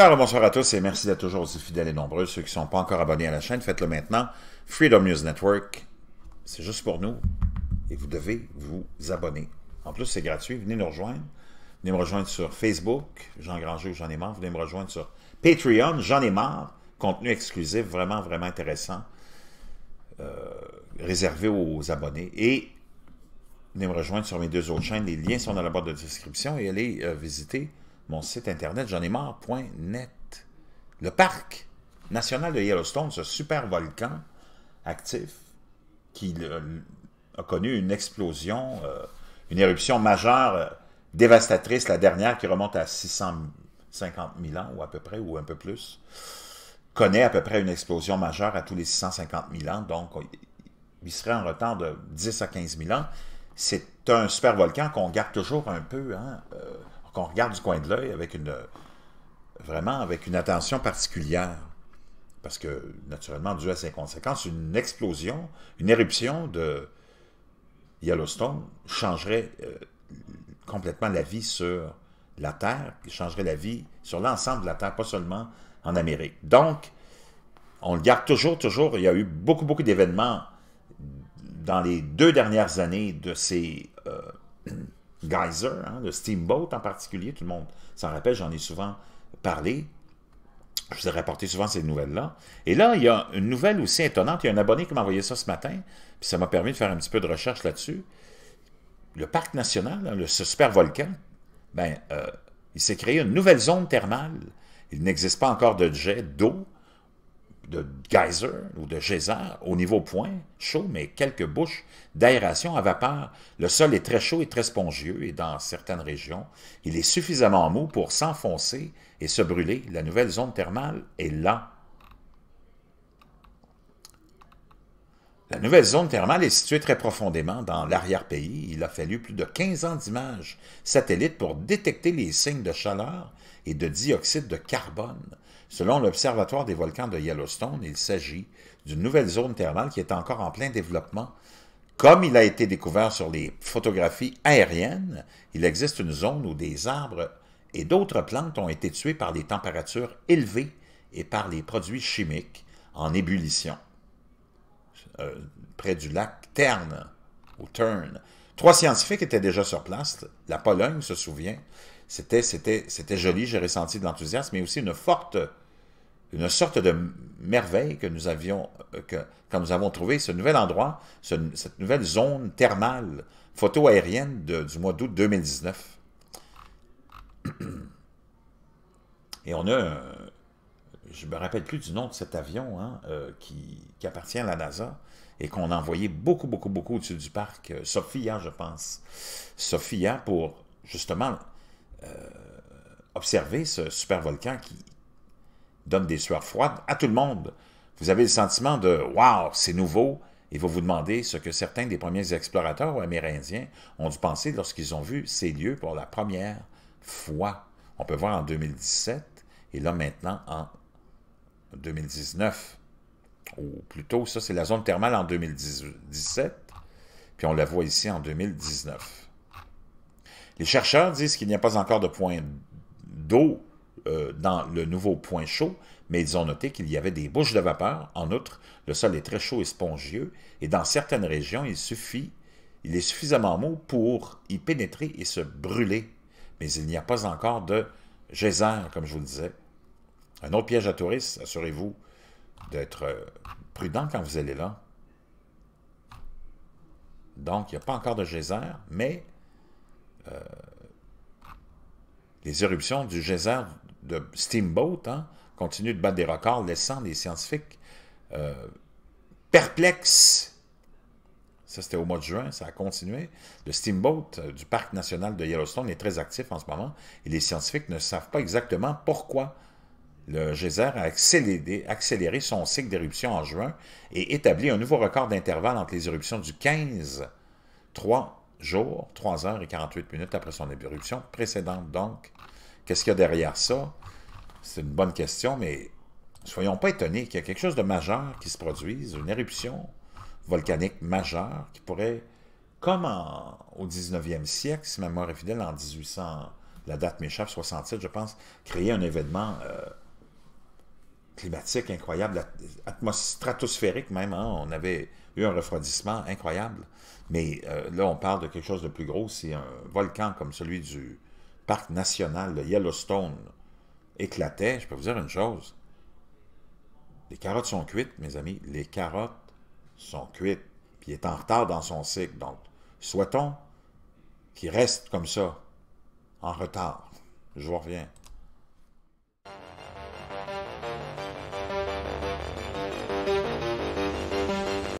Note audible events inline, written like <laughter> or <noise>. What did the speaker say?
Alors, bonsoir à tous et merci d'être toujours aussi fidèles et nombreux. Ceux qui ne sont pas encore abonnés à la chaîne, faites-le maintenant. Freedom News Network, c'est juste pour nous et vous devez vous abonner. En plus, c'est gratuit. Venez nous rejoindre. Venez me rejoindre sur Facebook, Jean Granger ou J'en ai marre. Venez me rejoindre sur Patreon, J'en ai marre. Contenu exclusif, vraiment, vraiment intéressant, euh, réservé aux abonnés. Et venez me rejoindre sur mes deux autres chaînes. Les liens sont dans la boîte de description et allez euh, visiter mon site internet j'en ai Le parc national de Yellowstone, ce super volcan actif qui a connu une explosion, euh, une éruption majeure euh, dévastatrice, la dernière qui remonte à 650 000 ans ou à peu près, ou un peu plus, connaît à peu près une explosion majeure à tous les 650 000 ans, donc il serait en retard de 10 à 15 000 ans. C'est un super volcan qu'on garde toujours un peu hein, euh, qu'on regarde du coin de l'œil avec une vraiment avec une attention particulière. Parce que, naturellement, dû à ses conséquences, une explosion, une éruption de Yellowstone changerait euh, complètement la vie sur la Terre, changerait la vie sur l'ensemble de la Terre, pas seulement en Amérique. Donc, on le garde toujours, toujours. Il y a eu beaucoup, beaucoup d'événements dans les deux dernières années de ces... Euh, Geyser, le hein, Steamboat en particulier, tout le monde s'en rappelle, j'en ai souvent parlé. Je vous ai rapporté souvent ces nouvelles-là. Et là, il y a une nouvelle aussi étonnante. Il y a un abonné qui m'a envoyé ça ce matin, puis ça m'a permis de faire un petit peu de recherche là-dessus. Le parc national, hein, le, ce super volcan, ben, euh, il s'est créé une nouvelle zone thermale. Il n'existe pas encore de jet d'eau de geyser ou de geyser au niveau point, chaud, mais quelques bouches d'aération à vapeur. Le sol est très chaud et très spongieux et dans certaines régions, il est suffisamment mou pour s'enfoncer et se brûler. La nouvelle zone thermale est là La nouvelle zone thermale est située très profondément dans l'arrière-pays. Il a fallu plus de 15 ans d'images satellites pour détecter les signes de chaleur et de dioxyde de carbone. Selon l'Observatoire des volcans de Yellowstone, il s'agit d'une nouvelle zone thermale qui est encore en plein développement. Comme il a été découvert sur les photographies aériennes, il existe une zone où des arbres et d'autres plantes ont été tués par des températures élevées et par les produits chimiques en ébullition. Euh, près du lac Terne, ou Tern. Trois scientifiques étaient déjà sur place. La Pologne se souvient. C'était, c'était, c'était joli, j'ai ressenti de l'enthousiasme, mais aussi une forte, une sorte de merveille que nous avions, euh, que, quand nous avons trouvé ce nouvel endroit, cette nouvelle zone thermale photo aérienne du mois d'août 2019. <clears throat> Et on a je ne me rappelle plus du nom de cet avion hein, euh, qui, appartient à la NASA et qu'on a envoyé beaucoup, beaucoup, beaucoup au-dessus du parc. Euh, Sophia, je pense. Sophia pour justement euh, observer ce super volcan qui donne des sueurs froides à tout le monde. Vous avez le sentiment de Waouh, c'est nouveau et vous vous demandez ce que certains des premiers explorateurs amérindiens ont dû penser lorsqu'ils ont vu ces lieux pour la première fois. On peut voir en 2017 et là maintenant en 2019. Ou plutôt, ça, c'est la zone thermale en 2017, puis on la voit ici en 2019. Les chercheurs disent qu'il n'y a pas encore de point d'eau euh, dans le nouveau point chaud, mais ils ont noté qu'il y avait des bouches de vapeur. En outre, le sol est très chaud et spongieux, et dans certaines régions, il suffit, il est suffisamment mou pour y pénétrer et se brûler. Mais il n'y a pas encore de geyser, comme je vous le disais, un autre piège à touristes, assurez-vous d'être euh, prudent quand vous allez là. Donc, il n'y a pas encore de geyser, mais euh, les éruptions du geyser de Steamboat hein, continuent de battre des records, laissant les scientifiques euh, perplexes. Ça, c'était au mois de juin, ça a continué. Le Steamboat du Parc national de Yellowstone est très actif en ce moment et les scientifiques ne savent pas exactement pourquoi le geyser a accéléré, son cycle d'éruption en juin et établi un nouveau record d'intervalle entre les éruptions du 15, 3 jours, 3 heures et 48 minutes après son éruption précédente. Donc, qu'est-ce qu'il y a derrière ça? C'est une bonne question, mais soyons pas étonnés qu'il y a quelque chose de majeur qui se produise, une éruption volcanique majeure qui pourrait, comme au 19e siècle, si ma mémoire est fidèle, en 1800, la date m'échappe, 67, je pense, créer un événement euh, climatique incroyable, stratosphérique même. Hein. On avait eu un refroidissement incroyable. Mais euh, là, on parle de quelque chose de plus gros. si un volcan comme celui du parc national, de Yellowstone, éclatait. Je peux vous dire une chose. Les carottes sont cuites, mes amis. Les carottes sont cuites. Puis il est en retard dans son cycle. Donc, souhaitons qu'il reste comme ça, en retard. Je vous reviens.